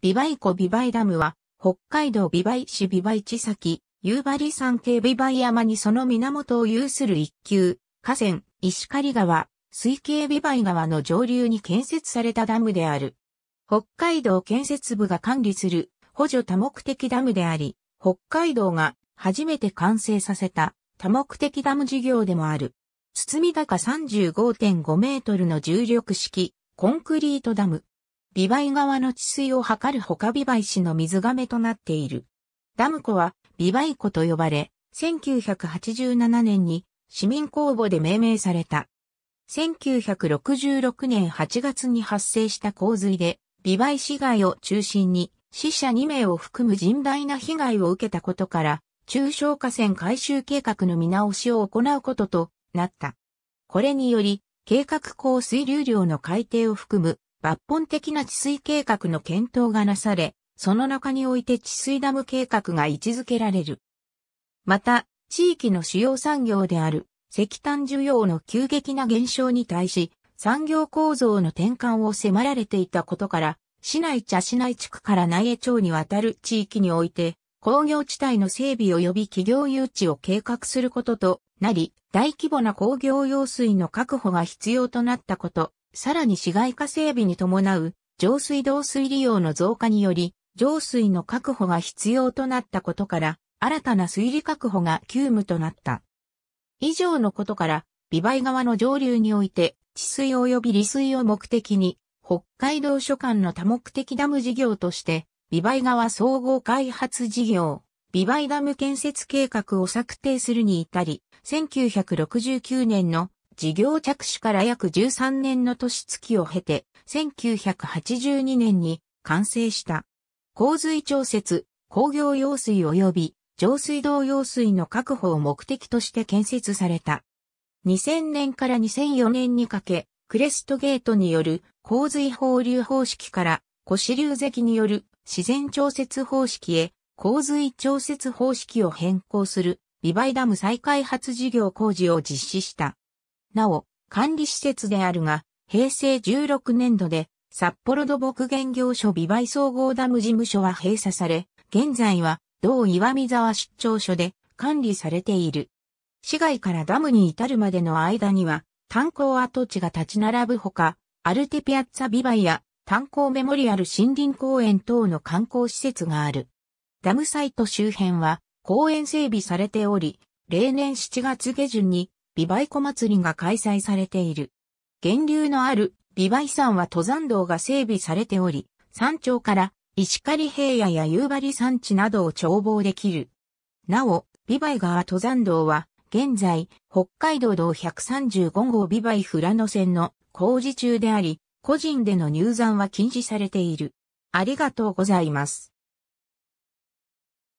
ビバイ湖ビバイダムは、北海道ビバイ市ビバイ地先、夕張山系ビバイ山にその源を有する一級、河川、石狩川、水系ビバイ川の上流に建設されたダムである。北海道建設部が管理する補助多目的ダムであり、北海道が初めて完成させた多目的ダム事業でもある。堤高35.5メートルの重力式コンクリートダム。美梅川の治水を図るほか美梅市の水亀となっている。ダム湖は美梅湖と呼ばれ、1987年に市民公募で命名された。1966年8月に発生した洪水で、美梅市街を中心に死者2名を含む甚大な被害を受けたことから、中小河川改修計画の見直しを行うこととなった。これにより、計画降水流量の改定を含む抜本的な治水計画の検討がなされ、その中において治水ダム計画が位置づけられる。また、地域の主要産業である石炭需要の急激な減少に対し、産業構造の転換を迫られていたことから、市内茶市内地区から内江町にわたる地域において、工業地帯の整備及び企業誘致を計画することとなり、大規模な工業用水の確保が必要となったこと、さらに市街化整備に伴う上水道水利用の増加により、上水の確保が必要となったことから、新たな水利確保が急務となった。以上のことから、美梅川の上流において、治水及び利水を目的に、北海道所管の多目的ダム事業として、美梅川総合開発事業、美梅ダム建設計画を策定するに至り、1969年の事業着手から約13年の年月を経て、1982年に完成した。洪水調節、工業用水及び上水道用水の確保を目的として建設された。2000年から2004年にかけ、クレストゲートによる洪水放流方式から古支流石による自然調節方式へ洪水調節方式を変更するビバイダム再開発事業工事を実施した。なお、管理施設であるが、平成16年度で、札幌土木現業所美梅総合ダム事務所は閉鎖され、現在は、同岩見沢出張所で管理されている。市街からダムに至るまでの間には、炭鉱跡地が立ち並ぶほか、アルテピアッツァビバイや炭鉱メモリアル森林公園等の観光施設がある。ダムサイト周辺は公園整備されており、例年7月下旬に美梅湖祭りが開催されている。源流のある美梅山は登山道が整備されており、山頂から石狩平野や夕張山地などを眺望できる。なお、美梅川登山道は、現在、北海道道135号美梅富良野線の工事中であり、個人での入山は禁止されている。ありがとうございます。